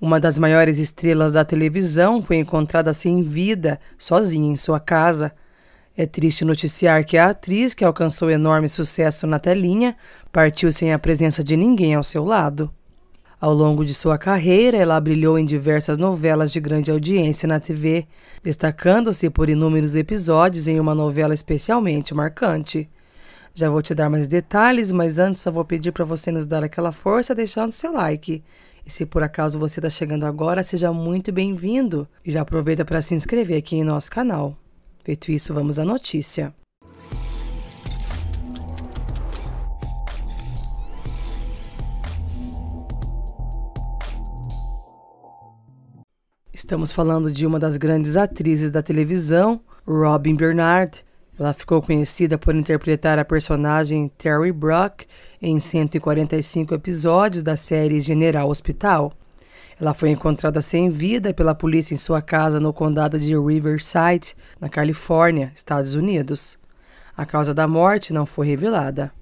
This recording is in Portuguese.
Uma das maiores estrelas da televisão foi encontrada sem vida, sozinha em sua casa. É triste noticiar que a atriz, que alcançou enorme sucesso na telinha, partiu sem a presença de ninguém ao seu lado. Ao longo de sua carreira, ela brilhou em diversas novelas de grande audiência na TV, destacando-se por inúmeros episódios em uma novela especialmente marcante. Já vou te dar mais detalhes, mas antes só vou pedir para você nos dar aquela força deixando seu like. E se por acaso você está chegando agora, seja muito bem-vindo e já aproveita para se inscrever aqui em nosso canal. Feito isso, vamos à notícia. Estamos falando de uma das grandes atrizes da televisão, Robin Bernard, ela ficou conhecida por interpretar a personagem Terry Brock em 145 episódios da série General Hospital. Ela foi encontrada sem vida pela polícia em sua casa no condado de Riverside, na Califórnia, Estados Unidos. A causa da morte não foi revelada.